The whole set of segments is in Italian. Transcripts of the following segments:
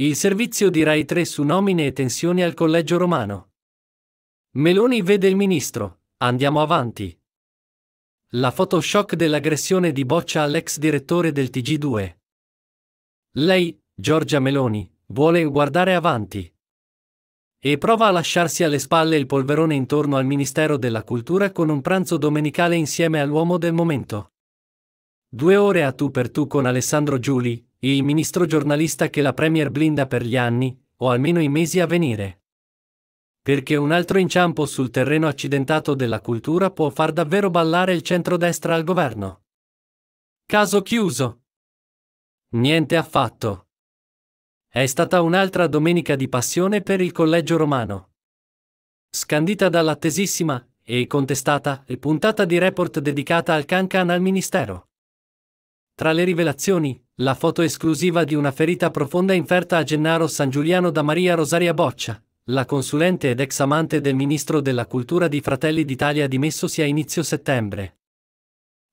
Il servizio di Rai 3 su nomine e tensioni al Collegio Romano. Meloni vede il ministro. Andiamo avanti. La photoshock dell'aggressione di Boccia all'ex direttore del TG2. Lei, Giorgia Meloni, vuole guardare avanti. E prova a lasciarsi alle spalle il polverone intorno al Ministero della Cultura con un pranzo domenicale insieme all'uomo del momento. Due ore a tu per tu con Alessandro Giuli, il ministro giornalista che la Premier blinda per gli anni, o almeno i mesi a venire. Perché un altro inciampo sul terreno accidentato della cultura può far davvero ballare il centrodestra al governo. Caso chiuso. Niente affatto. È stata un'altra domenica di passione per il collegio romano. Scandita dall'attesissima e contestata e puntata di report dedicata al cancan al ministero. Tra le rivelazioni, la foto esclusiva di una ferita profonda inferta a Gennaro San Giuliano da Maria Rosaria Boccia, la consulente ed ex amante del ministro della cultura di Fratelli d'Italia dimessosi a inizio settembre.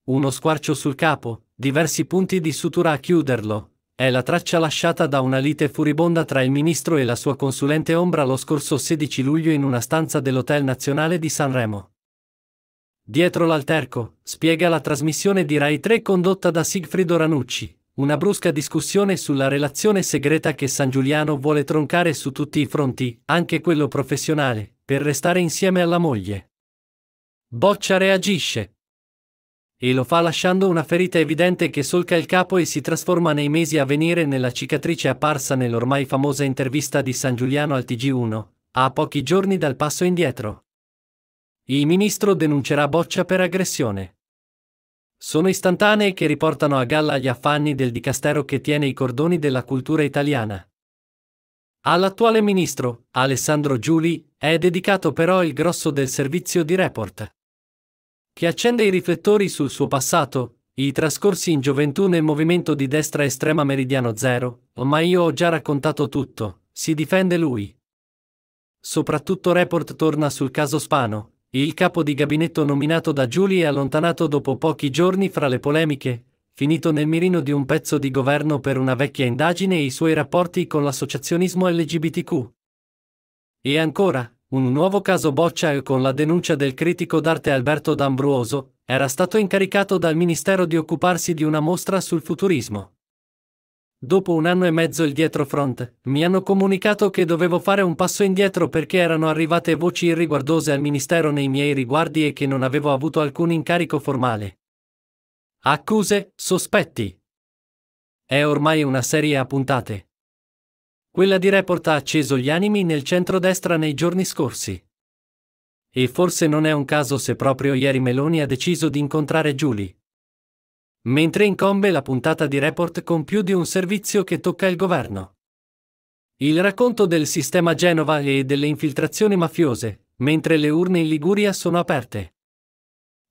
Uno squarcio sul capo, diversi punti di sutura a chiuderlo, è la traccia lasciata da una lite furibonda tra il ministro e la sua consulente ombra lo scorso 16 luglio in una stanza dell'Hotel Nazionale di Sanremo. Dietro l'alterco, spiega la trasmissione di Rai 3 condotta da Sigfrido Ranucci, una brusca discussione sulla relazione segreta che San Giuliano vuole troncare su tutti i fronti, anche quello professionale, per restare insieme alla moglie. Boccia reagisce. E lo fa lasciando una ferita evidente che solca il capo e si trasforma nei mesi a venire nella cicatrice apparsa nell'ormai famosa intervista di San Giuliano al TG1, a pochi giorni dal passo indietro. Il ministro denuncerà Boccia per aggressione. Sono istantanee che riportano a galla gli affanni del dicastero che tiene i cordoni della cultura italiana. All'attuale ministro, Alessandro Giuli, è dedicato però il grosso del servizio di report. Che accende i riflettori sul suo passato, i trascorsi in gioventù nel movimento di destra estrema Meridiano Zero, ma io ho già raccontato tutto, si difende lui. Soprattutto Report torna sul caso Spano, il capo di gabinetto nominato da Giuli e allontanato dopo pochi giorni fra le polemiche, finito nel mirino di un pezzo di governo per una vecchia indagine e i suoi rapporti con l'associazionismo LGBTQ. E ancora, un nuovo caso boccia con la denuncia del critico d'arte Alberto D'Ambruoso, era stato incaricato dal Ministero di occuparsi di una mostra sul futurismo. Dopo un anno e mezzo il dietro dietrofront, mi hanno comunicato che dovevo fare un passo indietro perché erano arrivate voci irriguardose al ministero nei miei riguardi e che non avevo avuto alcun incarico formale. Accuse, sospetti. È ormai una serie a puntate. Quella di Report ha acceso gli animi nel centro-destra nei giorni scorsi. E forse non è un caso se proprio ieri Meloni ha deciso di incontrare Julie. Mentre incombe la puntata di report con più di un servizio che tocca il governo. Il racconto del sistema Genova e delle infiltrazioni mafiose, mentre le urne in Liguria sono aperte.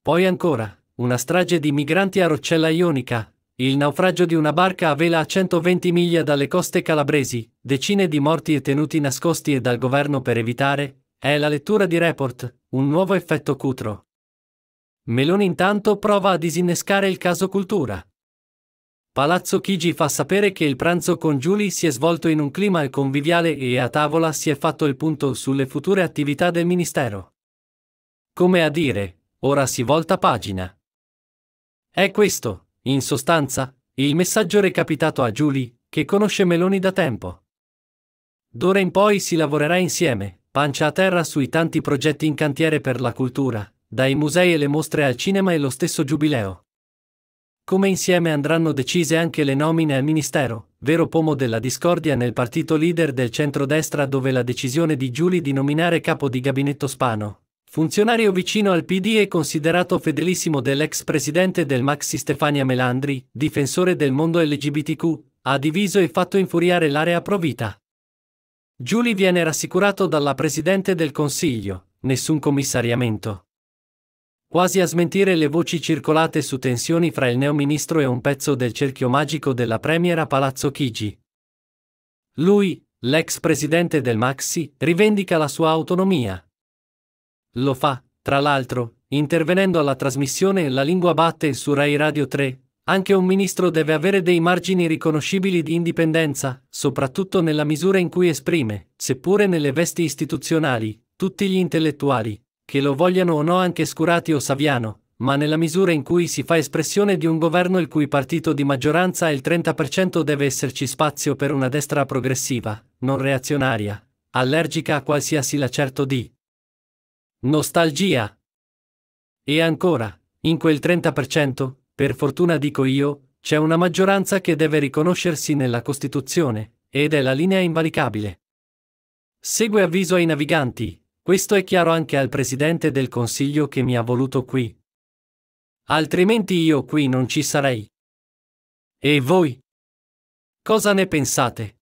Poi ancora, una strage di migranti a Roccella Ionica, il naufragio di una barca a vela a 120 miglia dalle coste calabresi, decine di morti e tenuti nascosti e dal governo per evitare, è la lettura di report, un nuovo effetto cutro. Meloni intanto prova a disinnescare il caso cultura. Palazzo Chigi fa sapere che il pranzo con Giuli si è svolto in un clima conviviale e a tavola si è fatto il punto sulle future attività del Ministero. Come a dire, ora si volta pagina. È questo, in sostanza, il messaggio recapitato a Giuli, che conosce Meloni da tempo. D'ora in poi si lavorerà insieme, pancia a terra sui tanti progetti in cantiere per la cultura, dai musei e le mostre al cinema e lo stesso giubileo. Come insieme andranno decise anche le nomine al ministero, vero pomo della discordia nel partito leader del centrodestra dove la decisione di Giuli di nominare capo di gabinetto Spano, funzionario vicino al PD e considerato fedelissimo dell'ex presidente del Maxi Stefania Melandri, difensore del mondo LGBTQ, ha diviso e fatto infuriare l'area provita. Giuli viene rassicurato dalla presidente del Consiglio, nessun commissariamento quasi a smentire le voci circolate su tensioni fra il neoministro e un pezzo del cerchio magico della premiera Palazzo Chigi. Lui, l'ex presidente del Maxi, rivendica la sua autonomia. Lo fa, tra l'altro, intervenendo alla trasmissione La lingua batte su Rai Radio 3. Anche un ministro deve avere dei margini riconoscibili di indipendenza, soprattutto nella misura in cui esprime, seppure nelle vesti istituzionali, tutti gli intellettuali, che lo vogliano o no anche Scurati o Saviano, ma nella misura in cui si fa espressione di un governo il cui partito di maggioranza è il 30% deve esserci spazio per una destra progressiva, non reazionaria, allergica a qualsiasi lacerto di nostalgia. E ancora, in quel 30%, per fortuna dico io, c'è una maggioranza che deve riconoscersi nella Costituzione, ed è la linea invalicabile. Segue avviso ai naviganti, questo è chiaro anche al Presidente del Consiglio che mi ha voluto qui. Altrimenti io qui non ci sarei. E voi? Cosa ne pensate?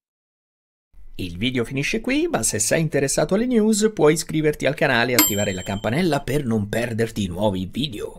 Il video finisce qui, ma se sei interessato alle news puoi iscriverti al canale e attivare la campanella per non perderti i nuovi video.